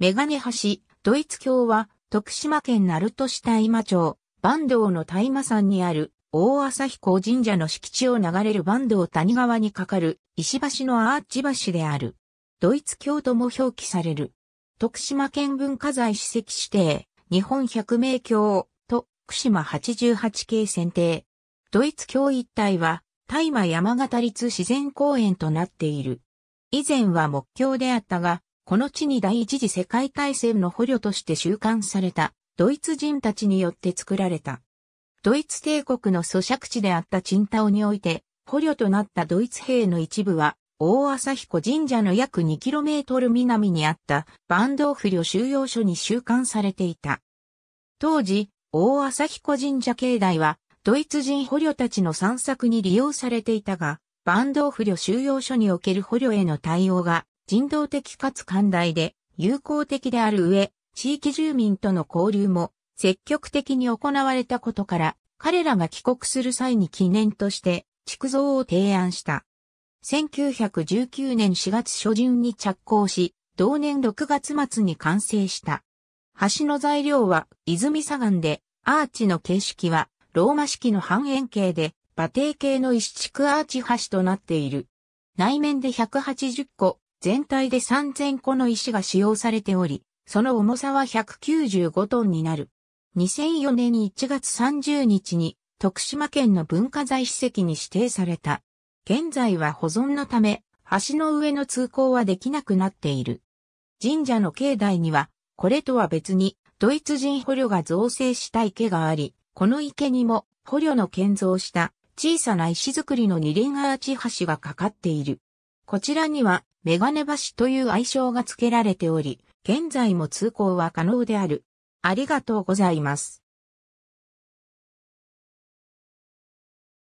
メガネ橋、ドイツ橋は、徳島県鳴門市大麻町、坂東の大麻山にある、大朝彦神社の敷地を流れる坂東谷川に架かる、石橋のアーチ橋である。ドイツ橋とも表記される。徳島県文化財史跡指定、日本百名橋、と、福島88系選定。ドイツ橋一帯は、大麻山形立自然公園となっている。以前は木橋であったが、この地に第一次世界大戦の捕虜として収監されたドイツ人たちによって作られた。ドイツ帝国の租借地であったチンタオにおいて、捕虜となったドイツ兵の一部は、大朝彦神社の約 2km 南にあったバンドーフ収容所に収監されていた。当時、大朝彦神社境内は、ドイツ人捕虜たちの散策に利用されていたが、バンドーフ収容所における捕虜への対応が人道的かつ寛大で友好的である上、地域住民との交流も積極的に行われたことから、彼らが帰国する際に記念として、築造を提案した。1919年4月初旬に着工し、同年6月末に完成した。橋の材料は泉砂岩で、アーチの形式はローマ式の半円形で、馬蹄形の一築アーチ橋となっている。内面で180個、全体で3000個の石が使用されており、その重さは195トンになる。2004年1月30日に徳島県の文化財史跡に指定された。現在は保存のため、橋の上の通行はできなくなっている。神社の境内には、これとは別に、ドイツ人捕虜が造成した池があり、この池にも捕虜の建造した小さな石造りの二輪アーチ橋がかかっている。こちらには、メガネ橋という愛称が付けられており、現在も通行は可能である。ありがとうございます。